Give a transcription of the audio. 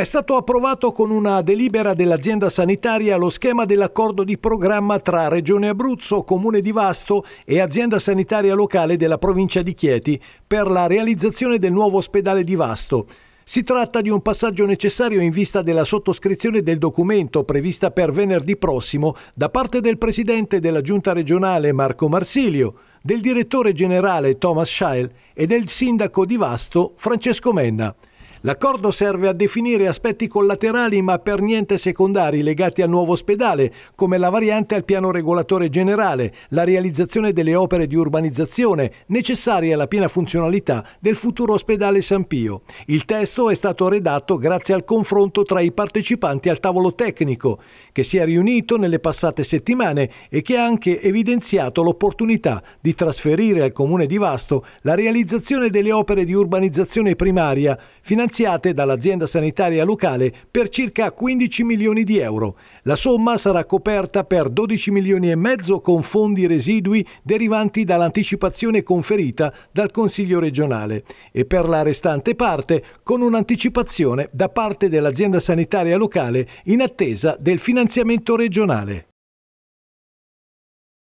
È stato approvato con una delibera dell'azienda sanitaria lo schema dell'accordo di programma tra Regione Abruzzo, Comune di Vasto e azienda sanitaria locale della provincia di Chieti per la realizzazione del nuovo ospedale di Vasto. Si tratta di un passaggio necessario in vista della sottoscrizione del documento prevista per venerdì prossimo da parte del presidente della giunta regionale Marco Marsilio, del direttore generale Thomas Scheil e del sindaco di Vasto Francesco Menna. L'accordo serve a definire aspetti collaterali ma per niente secondari legati al nuovo ospedale, come la variante al piano regolatore generale, la realizzazione delle opere di urbanizzazione necessarie alla piena funzionalità del futuro ospedale San Pio. Il testo è stato redatto grazie al confronto tra i partecipanti al tavolo tecnico, che si è riunito nelle passate settimane e che ha anche evidenziato l'opportunità di trasferire al comune di Vasto la realizzazione delle opere di urbanizzazione primaria, finanziate finanziate dall'azienda sanitaria locale per circa 15 milioni di euro. La somma sarà coperta per 12 milioni e mezzo con fondi residui derivanti dall'anticipazione conferita dal Consiglio regionale e per la restante parte con un'anticipazione da parte dell'azienda sanitaria locale in attesa del finanziamento regionale.